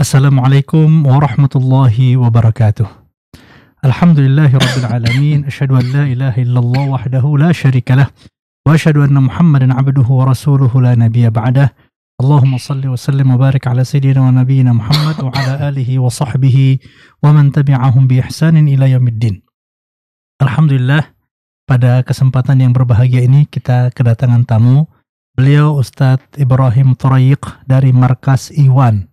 Assalamualaikum warahmatullahi wabarakatuh. Alhamdulillahi rabbil alamin. Ashhadu an la ilaha illallah wahdahu la syarika lah. Wa ashhadu anna Muhammadan abduhu wa rasuluhu la nabiyya ba'dah. Allahumma salli wa sallim wa barik ala sayyidina wa nabiyyina Muhammad wa ala alihi wa sahbihi wa man tabi'ahum bi ihsanin ila yaumiddin. Alhamdulillah pada kesempatan yang berbahagia ini kita kedatangan tamu beliau Ustadz Ibrahim Torayik dari Markas Iwan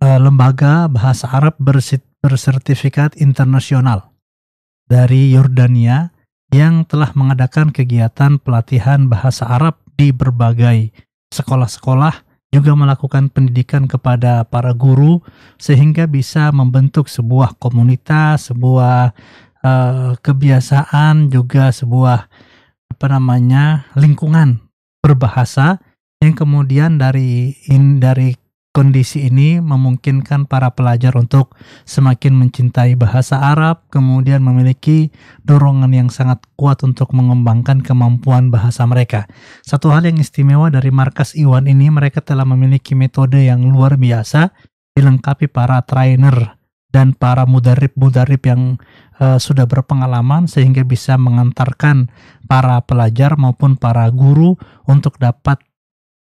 Eh, lembaga bahasa Arab bersertifikat internasional dari Yordania yang telah mengadakan kegiatan pelatihan bahasa Arab di berbagai sekolah-sekolah juga melakukan pendidikan kepada para guru sehingga bisa membentuk sebuah komunitas, sebuah uh, kebiasaan juga sebuah apa namanya lingkungan berbahasa yang kemudian dari in, dari kondisi ini memungkinkan para pelajar untuk semakin mencintai bahasa Arab, kemudian memiliki dorongan yang sangat kuat untuk mengembangkan kemampuan bahasa mereka. Satu hal yang istimewa dari markas Iwan ini, mereka telah memiliki metode yang luar biasa, dilengkapi para trainer dan para mudarip mudarip yang uh, sudah berpengalaman sehingga bisa mengantarkan para pelajar maupun para guru untuk dapat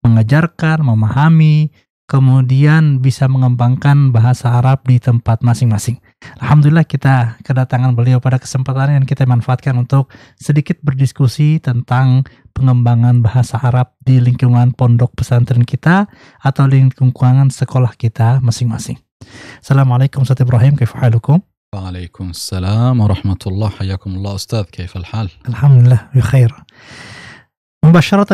mengajarkan, memahami, kemudian bisa mengembangkan bahasa Arab di tempat masing-masing. Alhamdulillah kita kedatangan beliau pada kesempatan yang kita manfaatkan untuk sedikit berdiskusi tentang pengembangan bahasa Arab di lingkungan pondok pesantren kita atau lingkungan sekolah kita masing-masing. Assalamualaikum Ustaz Ibrahim, kaifahalukum? Waalaikumsalam warahmatullahi wabarakatuh, Ustaz, كيف الحال؟ الحمد لله بخير مباشرة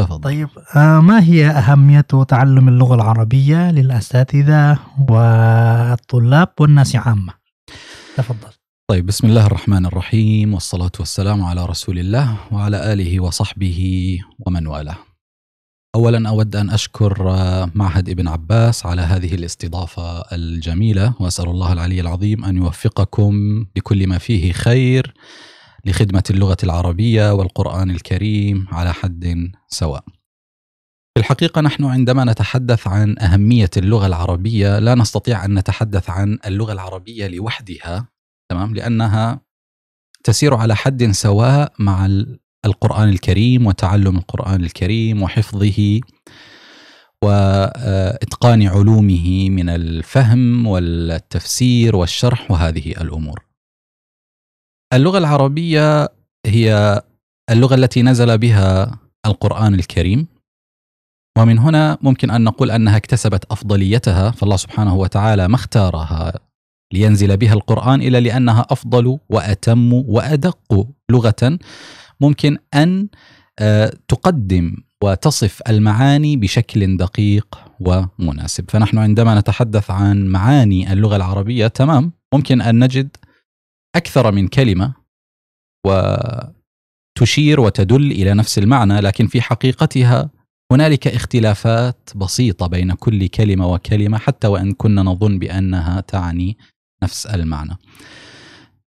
تفضل. طيب آه، ما هي أهمية تعلم اللغة العربية للأساتذة والطلاب والناس عامة تفضل طيب بسم الله الرحمن الرحيم والصلاة والسلام على رسول الله وعلى آله وصحبه ومن والاه أولا أود أن أشكر آه، معهد ابن عباس على هذه الاستضافة الجميلة وأسأل الله العلي العظيم أن يوفقكم لكل ما فيه خير لخدمة اللغة العربية والقرآن الكريم على حد سواء. في الحقيقة نحن عندما نتحدث عن أهمية اللغة العربية لا نستطيع أن نتحدث عن اللغة العربية لوحدها تمام لأنها تسير على حد سواء مع القرآن الكريم وتعلم القرآن الكريم وحفظه واتقان علومه من الفهم والتفسير والشرح وهذه الامور. اللغه العربيه هي اللغه التي نزل بها القران الكريم ومن هنا ممكن ان نقول انها اكتسبت افضليتها فالله سبحانه وتعالى ما اختارها لينزل بها القران الا لانها افضل واتم وادق لغه ممكن ان آه، تقدم وتصف المعاني بشكل دقيق ومناسب فنحن عندما نتحدث عن معاني اللغه العربيه تمام ممكن ان نجد اكثر من كلمه وتشير وتدل الى نفس المعنى لكن في حقيقتها هنالك اختلافات بسيطه بين كل كلمه وكلمه حتى وان كنا نظن بانها تعني نفس المعنى.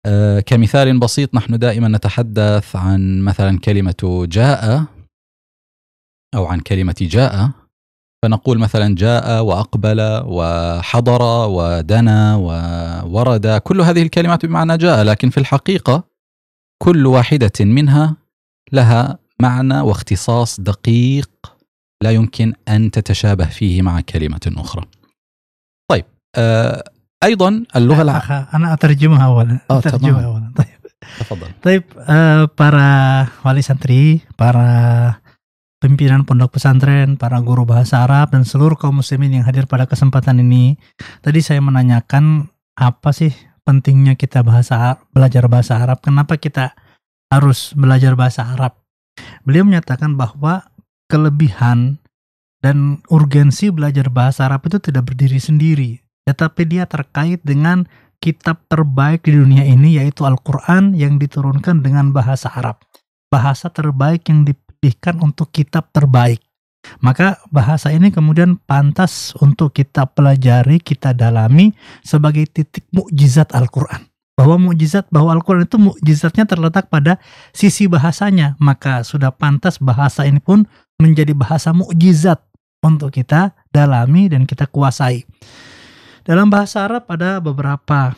آه، كمثال بسيط نحن دائما نتحدث عن مثلا كلمه جاء او عن كلمه جاء فنقول مثلا جاء واقبل وحضر ودنا وورد كل هذه الكلمات بمعنى جاء لكن في الحقيقه كل واحده منها لها معنى واختصاص دقيق لا يمكن ان تتشابه فيه مع كلمه اخرى. طيب آه ايضا اللغه الع... انا اترجمها اولا آه، اترجمها اولا طيب تفضل. طيب آه para wali santri, para pimpinan pondok pesantren, para guru bahasa Arab, dan seluruh kaum muslimin yang hadir pada kesempatan ini. Tadi saya menanyakan apa sih pentingnya kita bahasa belajar bahasa Arab, kenapa kita harus belajar bahasa Arab. Beliau menyatakan bahwa kelebihan dan urgensi belajar bahasa Arab itu tidak berdiri sendiri, tetapi dia terkait dengan kitab terbaik di dunia ini yaitu Al-Qur'an yang diturunkan dengan bahasa Arab. Bahasa terbaik yang di dilebihkan untuk kitab terbaik. Maka bahasa ini kemudian pantas untuk kita pelajari, kita dalami sebagai titik mukjizat Al-Qur'an. Bahwa mukjizat bahwa Al-Qur'an itu mukjizatnya terletak pada sisi bahasanya, maka sudah pantas bahasa ini pun menjadi bahasa mukjizat untuk kita dalami dan kita kuasai. Dalam bahasa Arab ada beberapa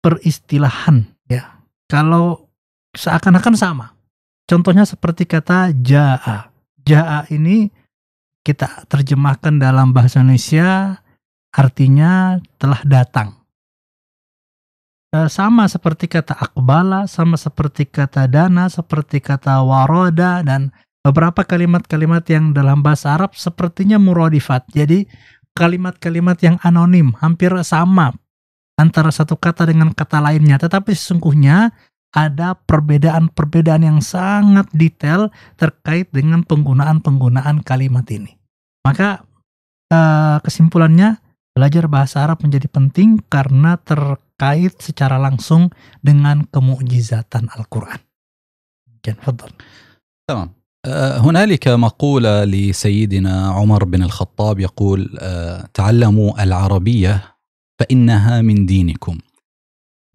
peristilahan ya. Kalau seakan-akan sama, Contohnya seperti kata jaa. Jaa ini kita terjemahkan dalam bahasa Indonesia artinya telah datang. E, sama seperti kata akbala, sama seperti kata dana, seperti kata waroda dan beberapa kalimat-kalimat yang dalam bahasa Arab sepertinya murodifat. Jadi kalimat-kalimat yang anonim hampir sama antara satu kata dengan kata lainnya, tetapi sesungguhnya ada perbedaan-perbedaan yang sangat detail terkait dengan penggunaan-penggunaan kalimat ini. Maka eh, kesimpulannya belajar bahasa Arab menjadi penting karena terkait secara langsung dengan kemujizatan Al-Qur'an. تمام. هنالك مقولة لسيدنا عمر بن الخطاب يقول تعلموا العربية فإنها من دينكم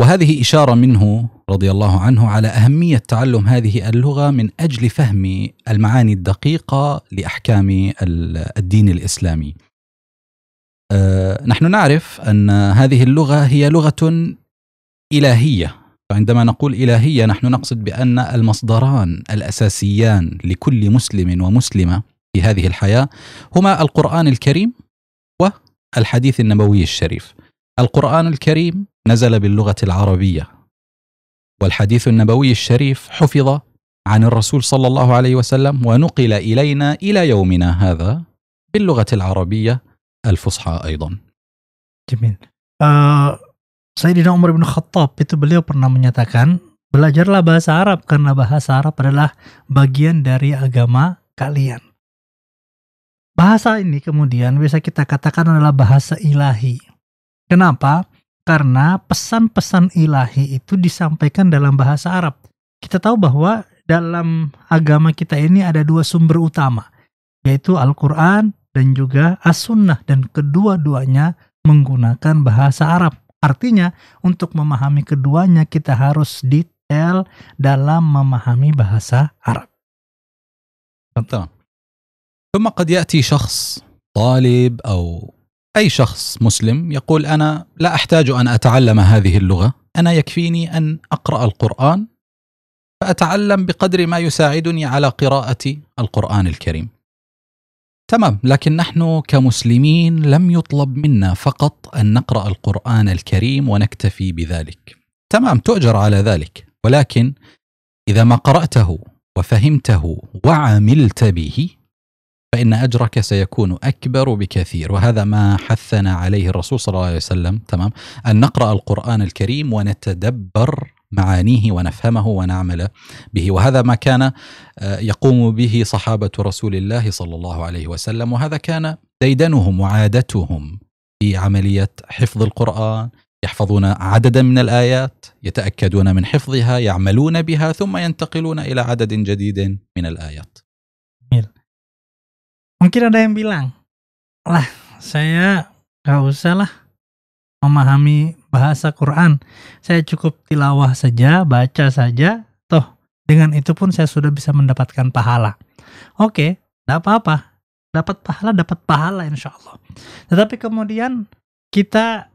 وهذه إشارة منه رضي الله عنه على أهمية تعلم هذه اللغة من أجل فهم المعاني الدقيقة لأحكام الدين الإسلامي. آه، نحن نعرف أن هذه اللغة هي لغة إلهية، فعندما نقول إلهية نحن نقصد بأن المصدران الأساسيان لكل مسلم ومسلمة في هذه الحياة هما القرآن الكريم والحديث النبوي الشريف. القرآن الكريم نزل باللغة العربية والحديث النبوي الشريف حفظ عن الرسول صلى الله عليه وسلم ونقل إلينا إلى يومنا هذا باللغة العربية الفصحى أيضا جميل uh, Sayyidina Umar bin Khattab itu beliau pernah menyatakan belajarlah bahasa Arab karena bahasa Arab adalah bagian dari agama kalian Bahasa ini kemudian bisa kita katakan adalah bahasa ilahi. Kenapa? karena pesan-pesan ilahi itu disampaikan dalam bahasa Arab. Kita tahu bahwa dalam agama kita ini ada dua sumber utama, yaitu Al-Quran dan juga As-Sunnah, dan kedua-duanya menggunakan bahasa Arab. Artinya, untuk memahami keduanya, kita harus detail dalam memahami bahasa Arab. Betul. ثم قد يأتي شخص طالب أي شخص مسلم يقول أنا لا أحتاج أن أتعلم هذه اللغة أنا يكفيني أن أقرأ القرآن فأتعلم بقدر ما يساعدني على قراءة القرآن الكريم تمام لكن نحن كمسلمين لم يطلب منا فقط أن نقرأ القرآن الكريم ونكتفي بذلك تمام تؤجر على ذلك ولكن إذا ما قرأته وفهمته وعملت به فإن أجرك سيكون أكبر بكثير وهذا ما حثنا عليه الرسول صلى الله عليه وسلم تمام أن نقرأ القرآن الكريم ونتدبر معانيه ونفهمه ونعمل به وهذا ما كان آه، يقوم به صحابة رسول الله صلى الله عليه وسلم وهذا كان ديدنهم وعادتهم في عملية حفظ القرآن يحفظون عددا من الآيات يتأكدون من حفظها يعملون بها ثم ينتقلون إلى عدد جديد من الآيات Mungkin ada yang bilang, lah saya gak usah lah memahami bahasa Quran. Saya cukup tilawah saja, baca saja. Toh, dengan itu pun saya sudah bisa mendapatkan pahala. Oke, tidak apa-apa. Dapat pahala, dapat pahala insya Allah. Tetapi kemudian kita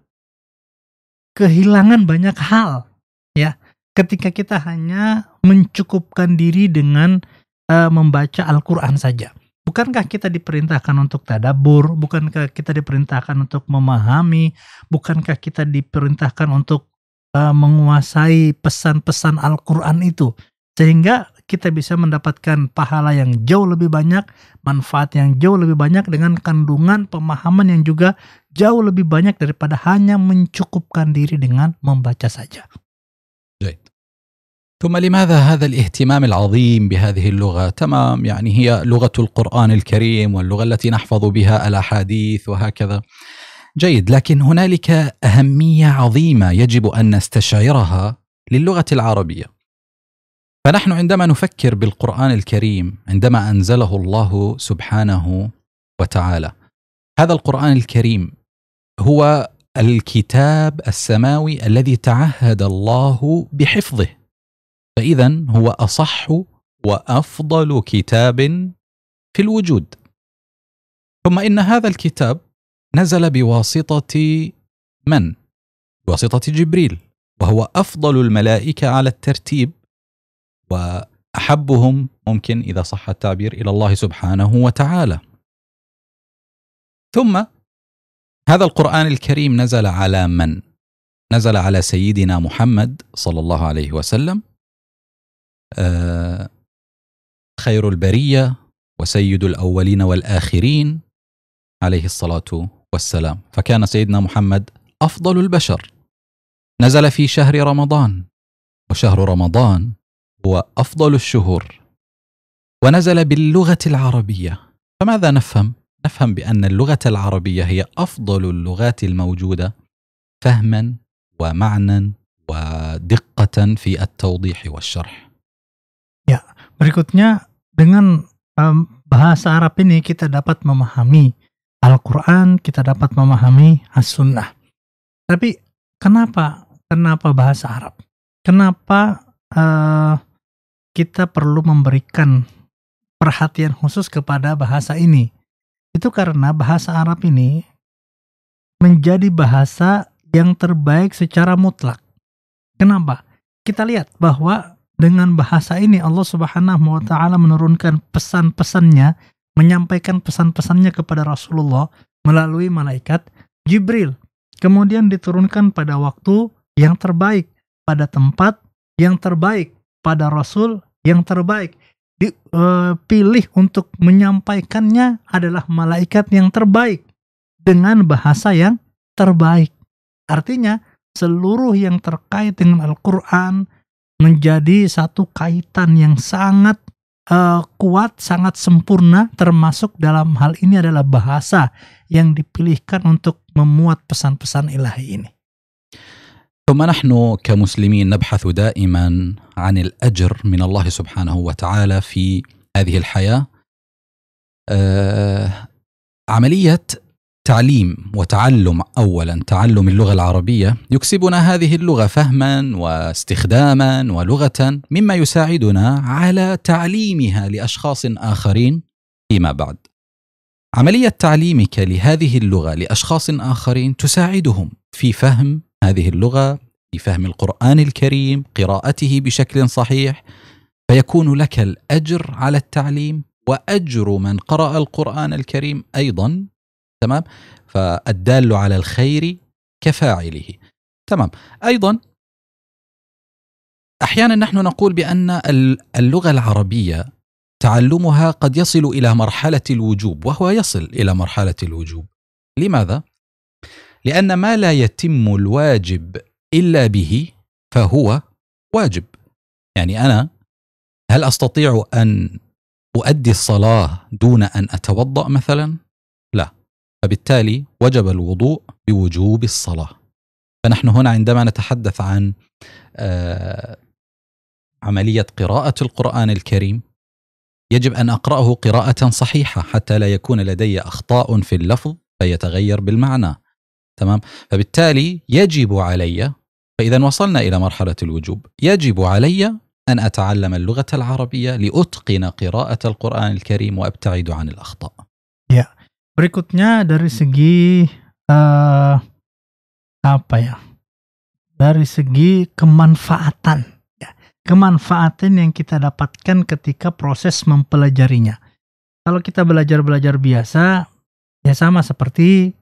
kehilangan banyak hal. ya Ketika kita hanya mencukupkan diri dengan uh, membaca Al-Quran saja. Bukankah kita diperintahkan untuk tadabur? Bukankah kita diperintahkan untuk memahami? Bukankah kita diperintahkan untuk uh, menguasai pesan-pesan Al-Quran itu? Sehingga kita bisa mendapatkan pahala yang jauh lebih banyak, manfaat yang jauh lebih banyak dengan kandungan pemahaman yang juga jauh lebih banyak daripada hanya mencukupkan diri dengan membaca saja. ثم لماذا هذا الاهتمام العظيم بهذه اللغه؟ تمام يعني هي لغه القران الكريم واللغه التي نحفظ بها الاحاديث وهكذا. جيد لكن هنالك اهميه عظيمه يجب ان نستشعرها للغه العربيه. فنحن عندما نفكر بالقران الكريم عندما انزله الله سبحانه وتعالى هذا القران الكريم هو الكتاب السماوي الذي تعهد الله بحفظه فإذا هو أصح وأفضل كتاب في الوجود ثم إن هذا الكتاب نزل بواسطة من؟ بواسطة جبريل وهو أفضل الملائكة على الترتيب وأحبهم ممكن إذا صح التعبير إلى الله سبحانه وتعالى ثم هذا القرآن الكريم نزل على من؟ نزل على سيدنا محمد صلى الله عليه وسلم آه، خير البريه وسيد الاولين والاخرين عليه الصلاه والسلام فكان سيدنا محمد افضل البشر نزل في شهر رمضان وشهر رمضان هو افضل الشهور ونزل باللغه العربيه فماذا نفهم نفهم بان اللغه العربيه هي افضل اللغات الموجوده فهما ومعنى ودقه في التوضيح والشرح Berikutnya dengan um, bahasa Arab ini kita dapat memahami Al-Qur'an, kita dapat memahami As-Sunnah. Tapi kenapa kenapa bahasa Arab? Kenapa uh, kita perlu memberikan perhatian khusus kepada bahasa ini? Itu karena bahasa Arab ini menjadi bahasa yang terbaik secara mutlak. Kenapa? Kita lihat bahwa dengan bahasa ini Allah Subhanahu wa taala menurunkan pesan-pesannya, menyampaikan pesan-pesannya kepada Rasulullah melalui malaikat Jibril. Kemudian diturunkan pada waktu yang terbaik, pada tempat yang terbaik, pada rasul yang terbaik. Dipilih e, untuk menyampaikannya adalah malaikat yang terbaik dengan bahasa yang terbaik. Artinya, seluruh yang terkait dengan Al-Qur'an, menjadi satu kaitan yang sangat uh, kuat, sangat sempurna, termasuk dalam hal ini adalah bahasa yang dipilihkan untuk memuat pesan-pesan ilahi ini. ثم نحن كمسلمين نبحث دائما عن الاجر من الله سبحانه وتعالى في هذه الحياه. آه عمليه تعليم وتعلم اولا تعلم اللغه العربيه يكسبنا هذه اللغه فهما واستخداما ولغه مما يساعدنا على تعليمها لاشخاص اخرين فيما بعد عمليه تعليمك لهذه اللغه لاشخاص اخرين تساعدهم في فهم هذه اللغه في فهم القران الكريم قراءته بشكل صحيح فيكون لك الاجر على التعليم واجر من قرا القران الكريم ايضا تمام فالدال على الخير كفاعله تمام ايضا احيانا نحن نقول بان اللغه العربيه تعلمها قد يصل الى مرحله الوجوب وهو يصل الى مرحله الوجوب لماذا لان ما لا يتم الواجب الا به فهو واجب يعني انا هل استطيع ان اؤدي الصلاه دون ان اتوضا مثلا فبالتالي وجب الوضوء بوجوب الصلاة فنحن هنا عندما نتحدث عن آه، عملية قراءة القرآن الكريم يجب أن أقرأه قراءة صحيحة حتى لا يكون لدي أخطاء في اللفظ فيتغير بالمعنى تمام فبالتالي يجب علي فإذا وصلنا إلى مرحلة الوجوب يجب علي أن أتعلم اللغة العربية لأتقن قراءة القرآن الكريم وأبتعد عن الأخطاء berikutnya dari segi uh, apa ya? Dari segi kemanfaatan, ya. kemanfaatan yang kita dapatkan ketika proses mempelajarinya. Kalau kita belajar belajar biasa, ya sama seperti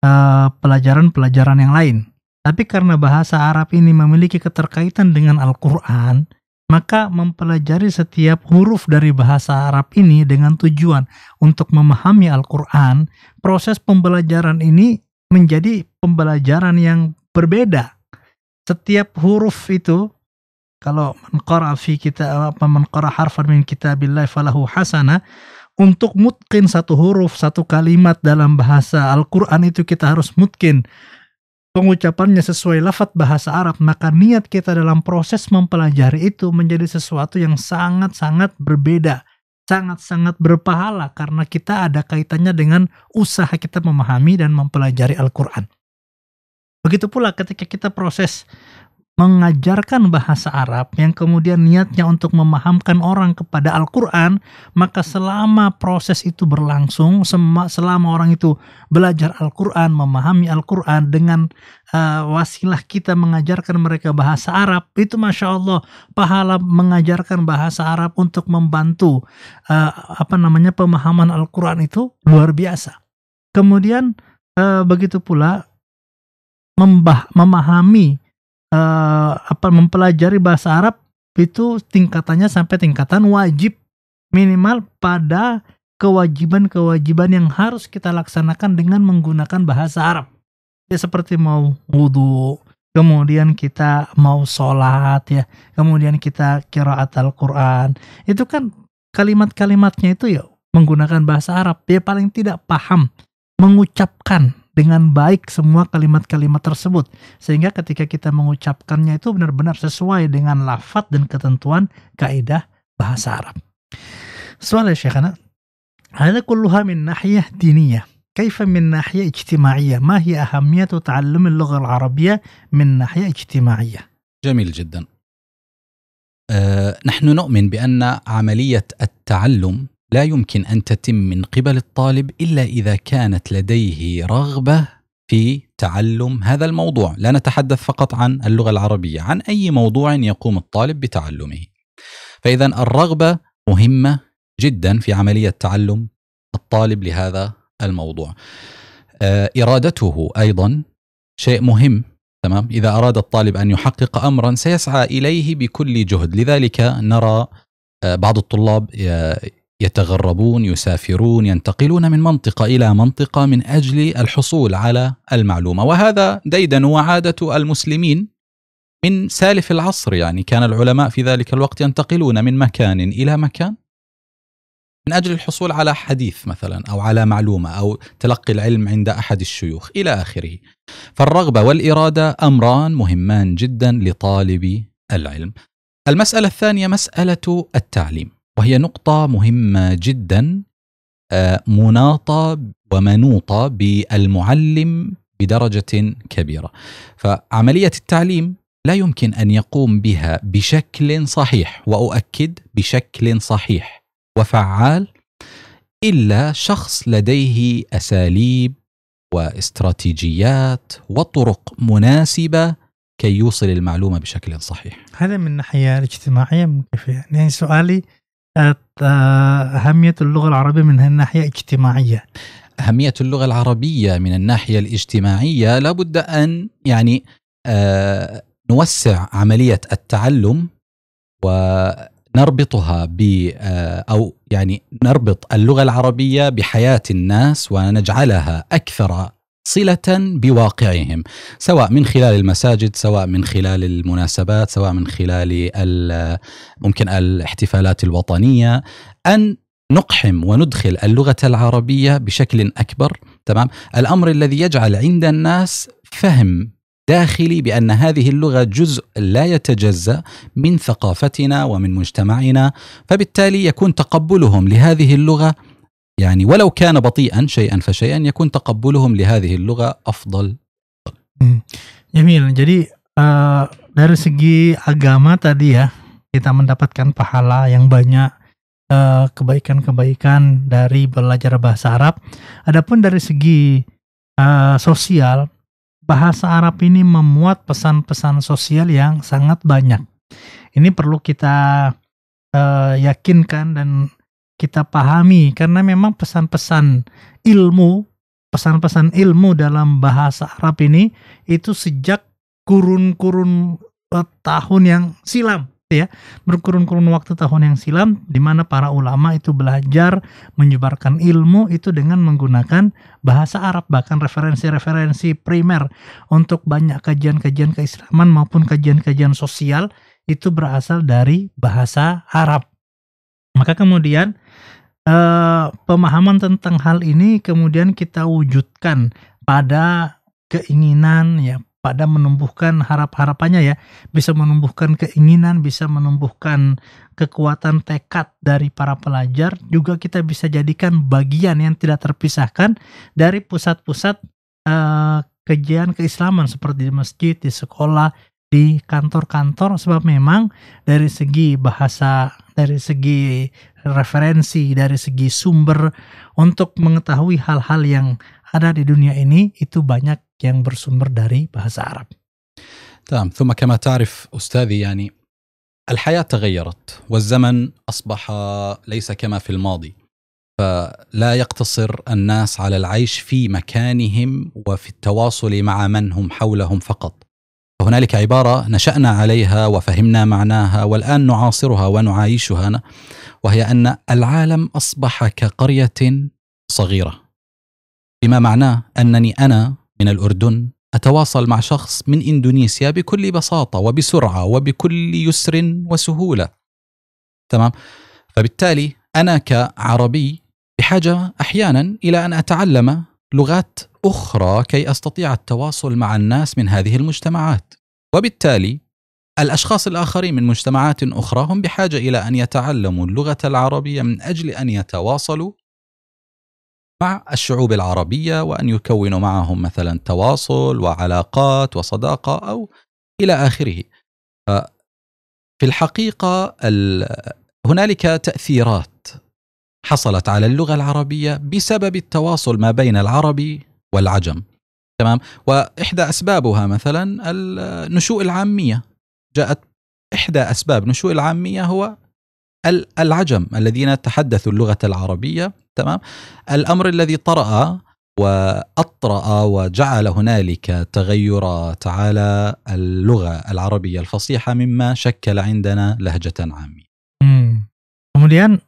eh, pelajaran-pelajaran uh, yang lain. Tapi karena bahasa Arab ini memiliki keterkaitan dengan Al-Quran, maka mempelajari setiap huruf dari bahasa Arab ini dengan tujuan untuk memahami Al-Quran, proses pembelajaran ini menjadi pembelajaran yang berbeda. Setiap huruf itu kalau menqara fi kita apa menqara harfan min kitabillah falahu hasana untuk mutkin satu huruf satu kalimat dalam bahasa Al-Qur'an itu kita harus mutkin pengucapannya sesuai lafat bahasa Arab, maka niat kita dalam proses mempelajari itu menjadi sesuatu yang sangat-sangat berbeda, sangat-sangat berpahala karena kita ada kaitannya dengan usaha kita memahami dan mempelajari Al-Quran. Begitu pula ketika kita proses mengajarkan bahasa Arab yang kemudian niatnya untuk memahamkan orang kepada Al-Quran, maka selama proses itu berlangsung, selama orang itu belajar Al-Quran, memahami Al-Quran dengan uh, wasilah kita mengajarkan mereka bahasa Arab, itu masya Allah pahala mengajarkan bahasa Arab untuk membantu uh, apa namanya pemahaman Al-Quran itu luar biasa. Kemudian uh, begitu pula membah memahami uh, apa mempelajari bahasa Arab itu tingkatannya sampai tingkatan wajib minimal pada kewajiban-kewajiban yang harus kita laksanakan dengan menggunakan bahasa Arab. Ya seperti mau wudhu, kemudian kita mau sholat ya, kemudian kita kiraat Al-Quran. Itu kan kalimat-kalimatnya itu ya menggunakan bahasa Arab. Ya paling tidak paham, mengucapkan dengan baik semua kalimat-kalimat tersebut sehingga ketika kita mengucapkannya itu benar-benar sesuai dengan lafat dan ketentuan kaidah bahasa Arab. Soalnya syekhana, ada كلها من ناحية diniyah, كيف من ناحية اجتماعية ما هي أهمية تعلم اللغة العربية من ناحية اجتماعية جميل جدا أه نحن نؤمن بأن عملية التعلم لا يمكن ان تتم من قبل الطالب الا اذا كانت لديه رغبه في تعلم هذا الموضوع، لا نتحدث فقط عن اللغه العربيه، عن اي موضوع يقوم الطالب بتعلمه. فاذا الرغبه مهمه جدا في عمليه تعلم الطالب لهذا الموضوع. آه، ارادته ايضا شيء مهم تمام اذا اراد الطالب ان يحقق امرا سيسعى اليه بكل جهد لذلك نرى آه، بعض الطلاب آه، يتغربون يسافرون ينتقلون من منطقه الى منطقه من اجل الحصول على المعلومه وهذا ديدا وعاده المسلمين من سالف العصر يعني كان العلماء في ذلك الوقت ينتقلون من مكان الى مكان من اجل الحصول على حديث مثلا او على معلومه او تلقي العلم عند احد الشيوخ الى اخره. فالرغبه والاراده امران مهمان جدا لطالب العلم. المساله الثانيه مساله التعليم. وهي نقطة مهمة جدا آه، مناطة ومنوطة بالمعلم بدرجة كبيرة. فعملية التعليم لا يمكن ان يقوم بها بشكل صحيح واؤكد بشكل صحيح وفعال الا شخص لديه اساليب واستراتيجيات وطرق مناسبه كي يوصل المعلومه بشكل صحيح. هذا من الناحيه الاجتماعيه يعني سؤالي أهمية اللغة العربية من الناحية الاجتماعية أهمية اللغة العربية من الناحية الاجتماعية لابد أن يعني آه نوسع عملية التعلم ونربطها ب آه، أو يعني نربط اللغة العربية بحياة الناس ونجعلها أكثر صله بواقعهم سواء من خلال المساجد سواء من خلال المناسبات سواء من خلال ممكن الاحتفالات الوطنيه ان نقحم وندخل اللغه العربيه بشكل اكبر تمام الامر الذي يجعل عند الناس فهم داخلي بان هذه اللغه جزء لا يتجزا من ثقافتنا ومن مجتمعنا فبالتالي يكون تقبلهم لهذه اللغه يعني ولو كان بطيئا شيئا فشيئا يكون تقبلهم لهذه اللغة أفضل hmm. Jamil, jadi eh, dari segi agama tadi ya kita mendapatkan pahala yang banyak eh, kebaikan-kebaikan dari belajar bahasa Arab. Adapun dari segi uh, sosial, bahasa Arab ini memuat pesan-pesan sosial yang sangat banyak. Ini perlu kita uh, yakinkan dan kita pahami karena memang pesan-pesan ilmu, pesan-pesan ilmu dalam bahasa Arab ini itu sejak kurun-kurun eh, tahun yang silam ya berkurun-kurun waktu tahun yang silam di mana para ulama itu belajar menyebarkan ilmu itu dengan menggunakan bahasa Arab bahkan referensi-referensi primer untuk banyak kajian-kajian keislaman maupun kajian-kajian sosial itu berasal dari bahasa Arab maka kemudian uh, pemahaman tentang hal ini kemudian kita wujudkan pada keinginan ya pada menumbuhkan harap-harapannya ya bisa menumbuhkan keinginan bisa menumbuhkan kekuatan tekad dari para pelajar juga kita bisa jadikan bagian yang tidak terpisahkan dari pusat-pusat uh, eh, kejadian keislaman seperti di masjid di sekolah di kantor-kantor sebab memang dari segi bahasa dari segi referensi, dari segi sumber untuk mengetahui hal-hal yang ada di dunia ini itu banyak yang bersumber dari bahasa Arab. تمام ثم كما تعرف أستاذي يعني الحياة تغيرت والزمن أصبح ليس كما في الماضي فلا يقتصر الناس على العيش في مكانهم وفي التواصل مع من هم حولهم فقط هنالك عباره نشانا عليها وفهمنا معناها والان نعاصرها ونعايشها وهي ان العالم اصبح كقريه صغيره بما معناه انني انا من الاردن اتواصل مع شخص من اندونيسيا بكل بساطه وبسرعه وبكل يسر وسهوله تمام فبالتالي انا كعربي بحاجه احيانا الى ان اتعلم لغات اخرى كي استطيع التواصل مع الناس من هذه المجتمعات. وبالتالي الاشخاص الاخرين من مجتمعات اخرى هم بحاجه الى ان يتعلموا اللغه العربيه من اجل ان يتواصلوا مع الشعوب العربيه وان يكونوا معهم مثلا تواصل وعلاقات وصداقه او الى اخره. في الحقيقه هنالك تاثيرات حصلت على اللغه العربيه بسبب التواصل ما بين العربي والعجم. تمام واحدى اسبابها مثلا النشوء العاميه جاءت احدى اسباب نشوء العاميه هو العجم الذين تحدثوا اللغه العربيه تمام الامر الذي طرأ واطرأ وجعل هنالك تغيرات على اللغه العربيه الفصيحه مما شكل عندنا لهجه عاميه. Hmm. Kemudian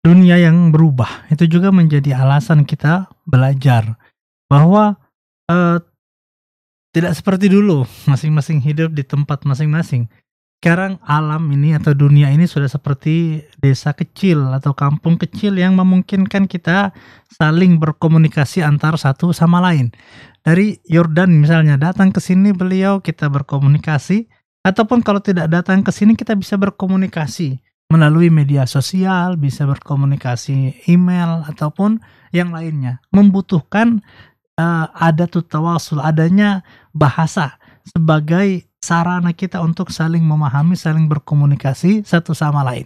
dunia yang berubah itu juga menjadi alasan kita belajar bahwa Eh, tidak seperti dulu masing-masing hidup di tempat masing-masing sekarang alam ini atau dunia ini sudah seperti desa kecil atau kampung kecil yang memungkinkan kita saling berkomunikasi antar satu sama lain. Dari Yordan misalnya datang ke sini beliau kita berkomunikasi ataupun kalau tidak datang ke sini kita bisa berkomunikasi melalui media sosial, bisa berkomunikasi email ataupun yang lainnya. Membutuhkan uh, ada tuh tawasul, adanya bahasa sebagai sarana kita untuk saling memahami, saling berkomunikasi satu sama lain.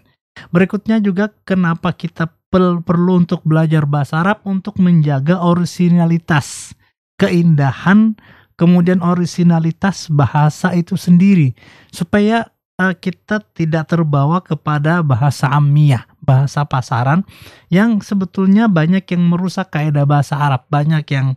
Berikutnya juga kenapa kita perlu untuk belajar bahasa Arab untuk menjaga orisinalitas, keindahan, kemudian orisinalitas bahasa itu sendiri supaya uh, kita tidak terbawa kepada bahasa Amiyah bahasa pasaran yang sebetulnya banyak yang merusak kaidah bahasa Arab, banyak yang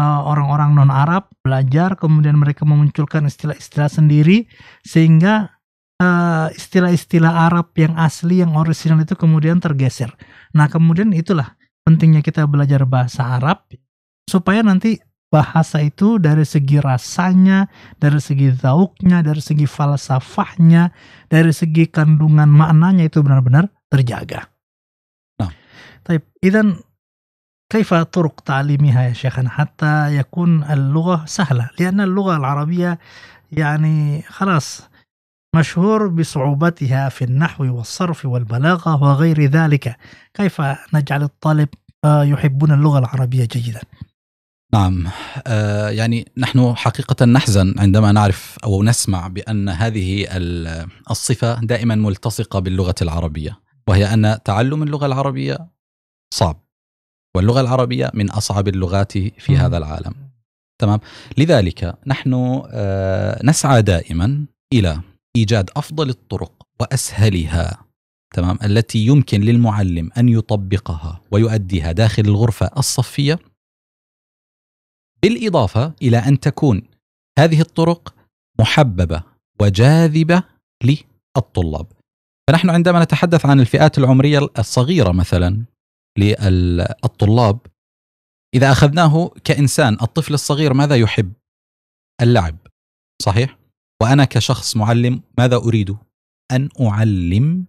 eh, orang-orang non Arab belajar kemudian mereka memunculkan istilah-istilah sendiri sehingga eh, istilah-istilah uh, Arab yang asli yang orisinal itu kemudian tergeser. Nah, kemudian itulah pentingnya kita belajar bahasa Arab supaya nanti bahasa itu dari segi rasanya, dari segi zauknya, dari segi falsafahnya, dari segi kandungan maknanya itu benar-benar ترجعقة نعم طيب إذا كيف طرق تعليمها يا شيخنا حتى يكون اللغة سهلة لأن اللغة العربية يعني خلاص مشهور بصعوبتها في النحو والصرف والبلاغة وغير ذلك كيف نجعل الطالب آه، يحبون اللغة العربية جيدا نعم آه يعني نحن حقيقة نحزن عندما نعرف أو نسمع بأن هذه الصفة دائما ملتصقة باللغة العربية وهي أن تعلم اللغة العربية صعب واللغة العربية من أصعب اللغات في هذا العالم تمام لذلك نحن آه، نسعى دائما إلى إيجاد أفضل الطرق وأسهلها تمام التي يمكن للمعلم أن يطبقها ويؤديها داخل الغرفة الصفية بالإضافة إلى أن تكون هذه الطرق محببة وجاذبة للطلاب فنحن عندما نتحدث عن الفئات العمريه الصغيره مثلا للطلاب اذا اخذناه كانسان الطفل الصغير ماذا يحب؟ اللعب صحيح؟ وانا كشخص معلم ماذا اريد؟ ان اعلم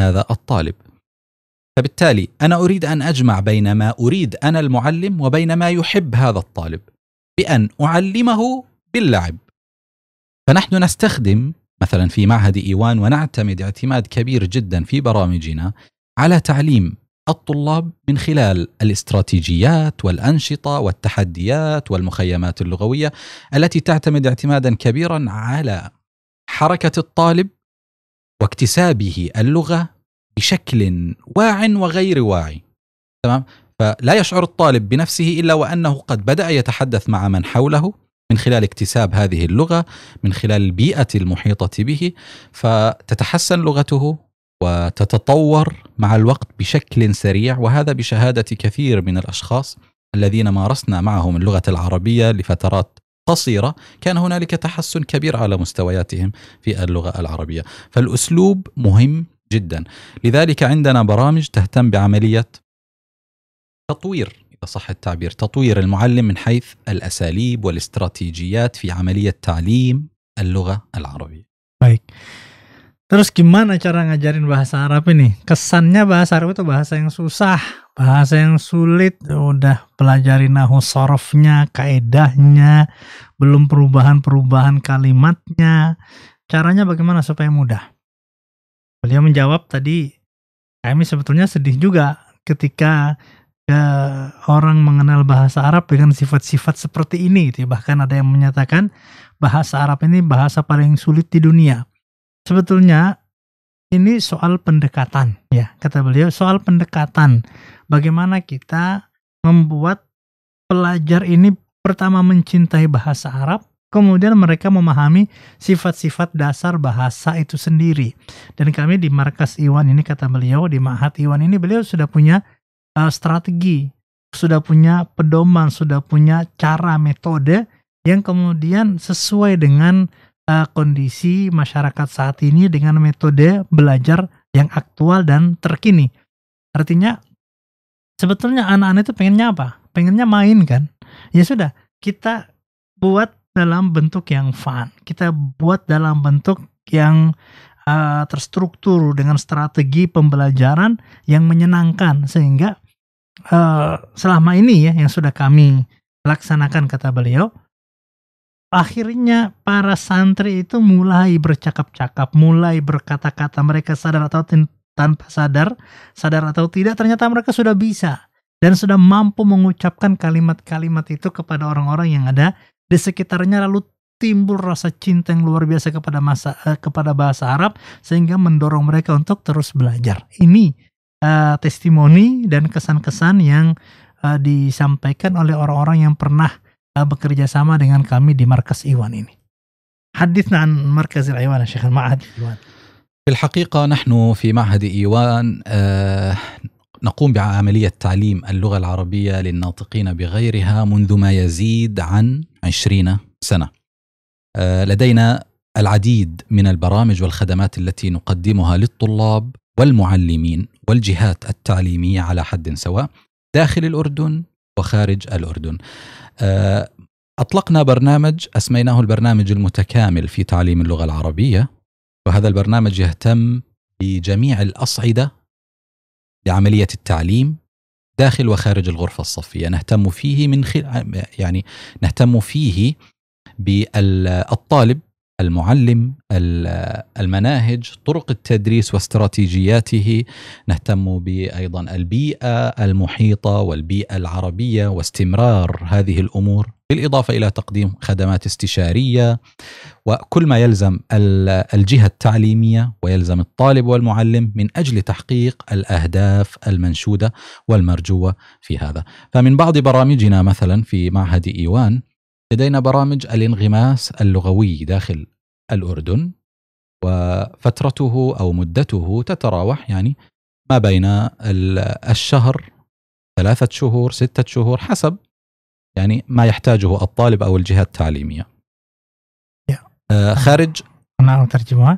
هذا الطالب فبالتالي انا اريد ان اجمع بين ما اريد انا المعلم وبين ما يحب هذا الطالب بان اعلمه باللعب فنحن نستخدم مثلا في معهد ايوان ونعتمد اعتماد كبير جدا في برامجنا على تعليم الطلاب من خلال الاستراتيجيات والانشطه والتحديات والمخيمات اللغويه التي تعتمد اعتمادا كبيرا على حركه الطالب واكتسابه اللغه بشكل واع وغير واعي تمام فلا يشعر الطالب بنفسه الا وانه قد بدا يتحدث مع من حوله من خلال اكتساب هذه اللغه من خلال البيئه المحيطه به فتتحسن لغته وتتطور مع الوقت بشكل سريع وهذا بشهاده كثير من الاشخاص الذين مارسنا معهم اللغه العربيه لفترات قصيرة كان هنالك تحسن كبير على مستوياتهم في اللغة العربية فالأسلوب مهم جدا لذلك عندنا برامج تهتم بعملية تطوير صح التعبير تطوير المعلم من حيث الاساليب والاستراتيجيات في عمليه تعليم اللغه العربيه. Baik. Terus gimana cara ngajarin bahasa Arab ini? Kesannya bahasa Arab itu bahasa yang susah, bahasa yang sulit. Udah pelajari nahu sorofnya, kaedahnya, belum perubahan-perubahan kalimatnya. Caranya bagaimana supaya mudah? Beliau menjawab tadi, kami sebetulnya sedih juga ketika ketika ya, orang mengenal bahasa Arab dengan sifat-sifat seperti ini gitu ya. Bahkan ada yang menyatakan bahasa Arab ini bahasa paling sulit di dunia. Sebetulnya ini soal pendekatan ya kata beliau soal pendekatan bagaimana kita membuat pelajar ini pertama mencintai bahasa Arab Kemudian mereka memahami sifat-sifat dasar bahasa itu sendiri. Dan kami di markas Iwan ini kata beliau, di Mahat Iwan ini beliau sudah punya uh, strategi, sudah punya pedoman, sudah punya cara metode yang kemudian sesuai dengan uh, kondisi masyarakat saat ini dengan metode belajar yang aktual dan terkini. Artinya sebetulnya anak-anak itu pengennya apa? Pengennya main kan? Ya sudah, kita buat dalam bentuk yang fun. Kita buat dalam bentuk yang uh, terstruktur dengan strategi pembelajaran yang menyenangkan sehingga uh, selama ini ya yang sudah kami laksanakan kata beliau akhirnya para santri itu mulai bercakap-cakap, mulai berkata-kata mereka sadar atau tanpa sadar, sadar atau tidak ternyata mereka sudah bisa dan sudah mampu mengucapkan kalimat-kalimat itu kepada orang-orang yang ada di sekitarnya lalu timbul rasa cinta yang luar biasa kepada masa eh, kepada bahasa Arab sehingga mendorong mereka untuk terus belajar. Ini uh, testimoni dan kesan-kesan yang uh, disampaikan oleh orang-orang yang pernah uh, bekerja sama dengan kami di markas Iwan ini. حدثنا Markas Iwan, Syekh. Mahad Iwan. الإيوان في الحقيقة نحن في معهد إيوان نقوم بعملية تعليم اللغة العربية للناطقين بغيرها منذ ما يزيد عن عشرين سنة آه، لدينا العديد من البرامج والخدمات التي نقدمها للطلاب والمعلمين والجهات التعليميه على حد سواء داخل الاردن وخارج الاردن. آه، اطلقنا برنامج اسميناه البرنامج المتكامل في تعليم اللغه العربيه وهذا البرنامج يهتم بجميع الاصعده لعمليه التعليم داخل وخارج الغرفه الصفيه، نهتم فيه من خل... يعني نهتم فيه بالطالب المعلم المناهج طرق التدريس واستراتيجياته نهتم بايضا البيئه المحيطه والبيئه العربيه واستمرار هذه الامور بالاضافه الى تقديم خدمات استشاريه وكل ما يلزم الجهه التعليميه ويلزم الطالب والمعلم من اجل تحقيق الاهداف المنشوده والمرجوه في هذا فمن بعض برامجنا مثلا في معهد ايوان لدينا برامج الانغماس اللغوي داخل الأردن وفترته أو مدته تتراوح يعني ما بين الشهر ثلاثة شهور ستة شهور حسب يعني ما يحتاجه الطالب أو الجهة التعليمية yeah. آه، خارج انا terjemah.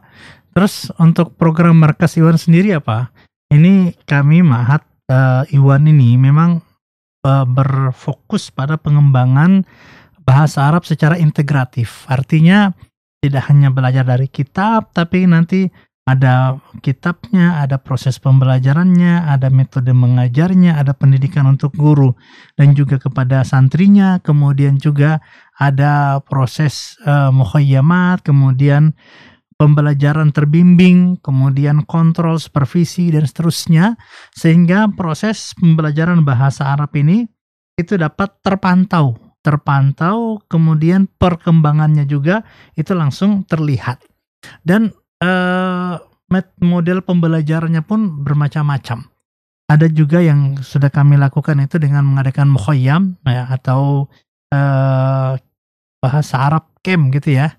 Terus untuk program markas Iwan sendiri apa? Ini kami Mahat uh, Iwan ini memang uh, berfokus pada pengembangan bahasa Arab secara integratif. Artinya tidak hanya belajar dari kitab, tapi nanti ada kitabnya, ada proses pembelajarannya, ada metode mengajarnya, ada pendidikan untuk guru dan juga kepada santrinya, kemudian juga ada proses uh, mukhayyamat, kemudian pembelajaran terbimbing, kemudian kontrol, supervisi dan seterusnya sehingga proses pembelajaran bahasa Arab ini itu dapat terpantau terpantau, kemudian perkembangannya juga itu langsung terlihat. Dan uh, model pembelajarannya pun bermacam-macam. Ada juga yang sudah kami lakukan itu dengan mengadakan mukhayyam ya, atau uh, bahasa Arab camp gitu ya.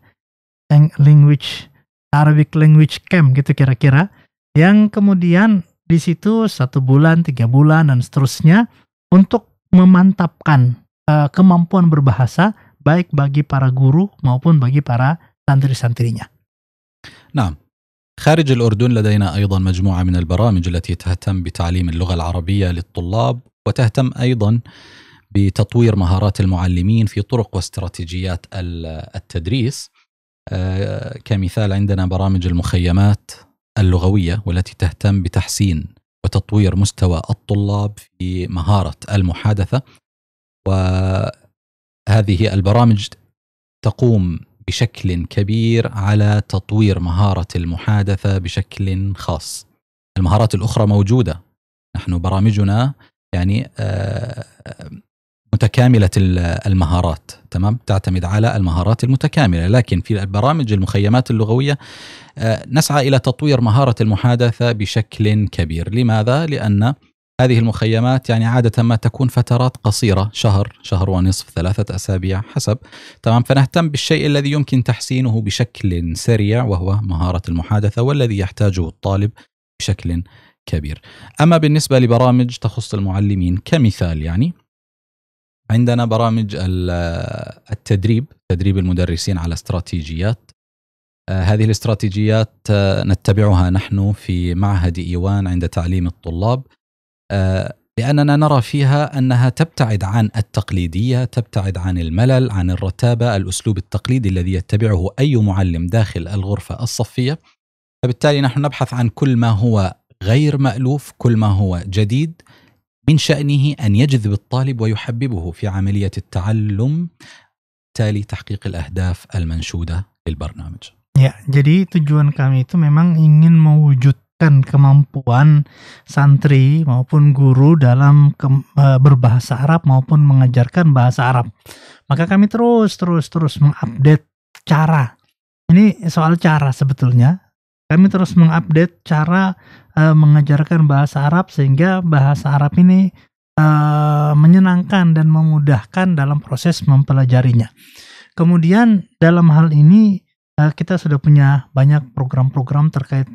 Language Arabic language camp gitu kira-kira yang kemudian di situ satu bulan, tiga bulan dan seterusnya untuk memantapkan uh, kemampuan berbahasa baik bagi para guru maupun bagi para santri-santrinya. نعم خارج الأردن لدينا أيضا مجموعة من البرامج التي تهتم بتعليم اللغة العربية للطلاب وتهتم أيضا بتطوير مهارات المعلمين في طرق واستراتيجيات التدريس eh, كمثال عندنا برامج المخيمات اللغوية والتي تهتم بتحسين وتطوير مستوى الطلاب في مهارة المحادثة وهذه البرامج تقوم بشكل كبير على تطوير مهاره المحادثه بشكل خاص. المهارات الاخرى موجوده نحن برامجنا يعني آه، متكامله المهارات تمام تعتمد على المهارات المتكامله لكن في البرامج المخيمات اللغويه آه، نسعى الى تطوير مهاره المحادثه بشكل كبير لماذا لان هذه المخيمات يعني عادة ما تكون فترات قصيرة شهر شهر ونصف ثلاثة أسابيع حسب تمام فنهتم بالشيء الذي يمكن تحسينه بشكل سريع وهو مهارة المحادثة والذي يحتاجه الطالب بشكل كبير أما بالنسبة لبرامج تخص المعلمين كمثال يعني عندنا برامج التدريب تدريب المدرسين على استراتيجيات آه، هذه الاستراتيجيات آه، نتبعها نحن في معهد إيوان عند تعليم الطلاب آه، لاننا نرى فيها انها تبتعد عن التقليديه، تبتعد عن الملل، عن الرتابه، الاسلوب التقليدي الذي يتبعه اي معلم داخل الغرفه الصفيه. فبالتالي نحن نبحث عن كل ما هو غير مالوف، كل ما هو جديد من شانه ان يجذب الطالب ويحببه في عمليه التعلم تالي تحقيق الاهداف المنشوده للبرنامج. Ya, jadi تجوان كامي itu memang ingin mewujud meningkatkan kemampuan santri maupun guru dalam ke, e, berbahasa Arab maupun mengajarkan bahasa Arab. Maka kami terus terus terus mengupdate cara. Ini soal cara sebetulnya. Kami terus mengupdate cara e, mengajarkan bahasa Arab sehingga bahasa Arab ini e, menyenangkan dan memudahkan dalam proses mempelajarinya. Kemudian dalam hal ini e, kita sudah punya banyak program-program terkait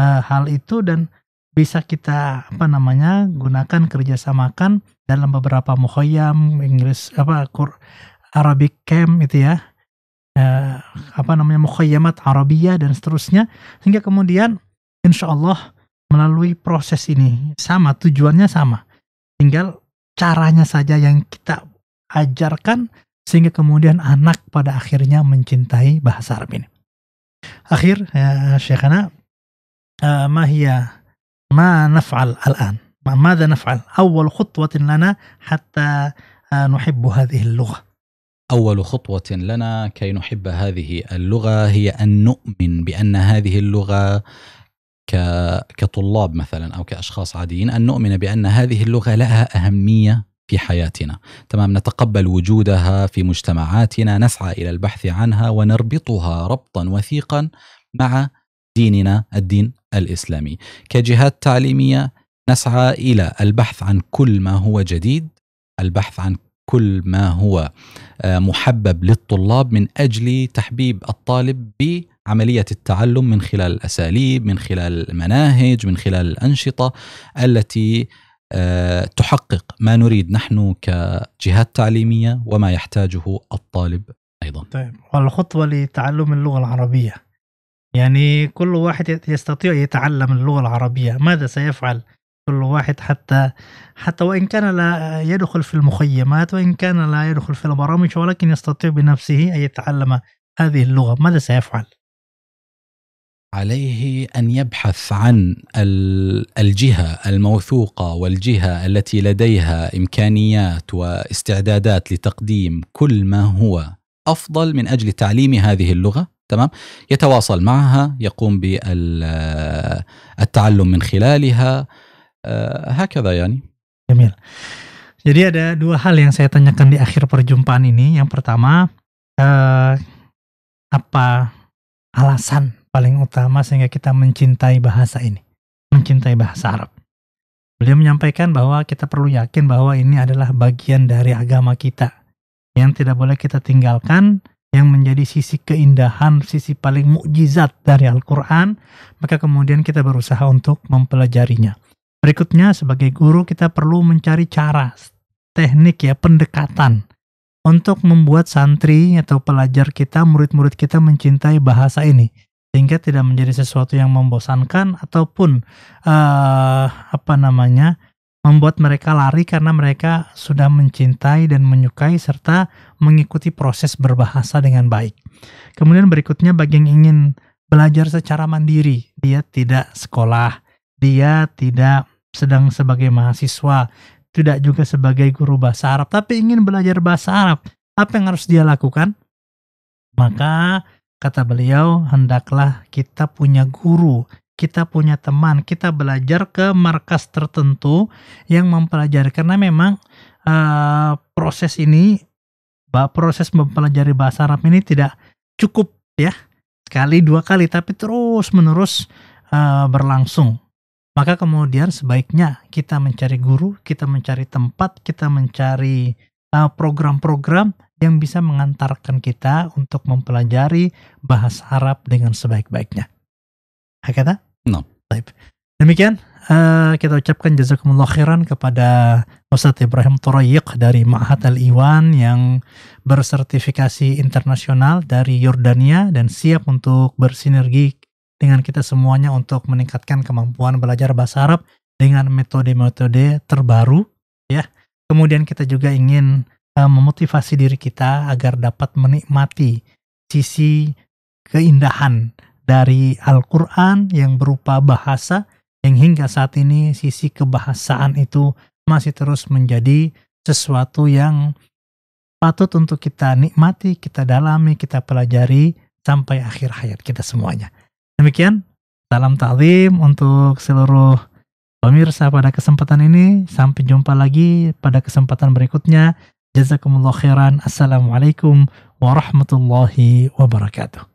uh, hal itu dan bisa kita apa namanya gunakan kerjasamakan dalam beberapa mukhayam Inggris apa Kur, Arabic camp itu ya uh, apa namanya mukhayamat Arabia dan seterusnya sehingga kemudian insya Allah melalui proses ini sama tujuannya sama tinggal caranya saja yang kita ajarkan sehingga kemudian anak pada akhirnya mencintai bahasa Arab ini akhir ya, Syekhana آه، ما هي ما نفعل الآن ماذا نفعل أول خطوة لنا حتى آه، نحب هذه اللغة أول خطوة لنا كي نحب هذه اللغة هي أن نؤمن بأن هذه اللغة كطلاب مثلا أو كأشخاص عاديين أن نؤمن بأن هذه اللغة لها أهمية في حياتنا تمام نتقبل وجودها في مجتمعاتنا نسعى إلى البحث عنها ونربطها ربطا وثيقا مع ديننا الدين الاسلامي. كجهات تعليميه نسعى الى البحث عن كل ما هو جديد، البحث عن كل ما هو آه، محبب للطلاب من اجل تحبيب الطالب ب عملية التعلم من خلال الأساليب من خلال المناهج من خلال الأنشطة التي آه، تحقق ما نريد نحن كجهات تعليمية وما يحتاجه الطالب أيضا طيب والخطوة لتعلم اللغة العربية يعني كل واحد يستطيع يتعلم اللغة العربية ماذا سيفعل كل واحد حتى حتى وإن كان لا يدخل في المخيمات وإن كان لا يدخل في البرامج ولكن يستطيع بنفسه أن يتعلم هذه اللغة ماذا سيفعل؟ عليه ان يبحث عن الجهه الموثوقه والجهه التي لديها امكانيات واستعدادات لتقديم كل ما هو افضل من اجل تعليم هذه اللغه تمام يتواصل معها يقوم بالتعلم من خلالها هكذا يعني جميل Jadi ada dua hal yang saya tanyakan di akhir perjumpaan ini. Yang pertama, eh, apa alasan paling utama sehingga kita mencintai bahasa ini, mencintai bahasa Arab? Beliau menyampaikan bahwa kita perlu yakin bahwa ini adalah bagian dari agama kita yang tidak boleh kita tinggalkan yang menjadi sisi keindahan, sisi paling mukjizat dari Al-Quran, maka kemudian kita berusaha untuk mempelajarinya. Berikutnya, sebagai guru kita perlu mencari cara, teknik ya, pendekatan untuk membuat santri atau pelajar kita, murid-murid kita mencintai bahasa ini sehingga tidak menjadi sesuatu yang membosankan ataupun uh, apa namanya membuat mereka lari karena mereka sudah mencintai dan menyukai serta mengikuti proses berbahasa dengan baik. Kemudian berikutnya bagi yang ingin belajar secara mandiri, dia tidak sekolah, dia tidak sedang sebagai mahasiswa, tidak juga sebagai guru bahasa Arab, tapi ingin belajar bahasa Arab. Apa yang harus dia lakukan? Maka kata beliau, hendaklah kita punya guru kita punya teman, kita belajar ke markas tertentu yang mempelajari karena memang uh, proses ini proses mempelajari bahasa Arab ini tidak cukup ya sekali dua kali tapi terus menerus uh, berlangsung. Maka kemudian sebaiknya kita mencari guru, kita mencari tempat, kita mencari program eh, program-program yang bisa mengantarkan kita untuk mempelajari bahasa Arab dengan sebaik-baiknya. هكذا؟ نعم طيب demikian uh, kita ucapkan jazakumullah khairan kepada Ustadz Ibrahim Toroyik dari Ma'had Al-Iwan yang bersertifikasi internasional dari Yordania dan siap untuk bersinergi dengan kita semuanya untuk meningkatkan kemampuan belajar bahasa Arab dengan metode-metode terbaru ya. Kemudian kita juga ingin uh, memotivasi diri kita agar dapat menikmati sisi keindahan dari Al-Quran yang berupa bahasa yang hingga saat ini sisi kebahasaan itu masih terus menjadi sesuatu yang patut untuk kita nikmati, kita dalami, kita pelajari sampai akhir hayat kita semuanya. Demikian, salam ta'zim untuk seluruh pemirsa pada kesempatan ini. Sampai jumpa lagi pada kesempatan berikutnya. Jazakumullah khairan. Assalamualaikum warahmatullahi wabarakatuh.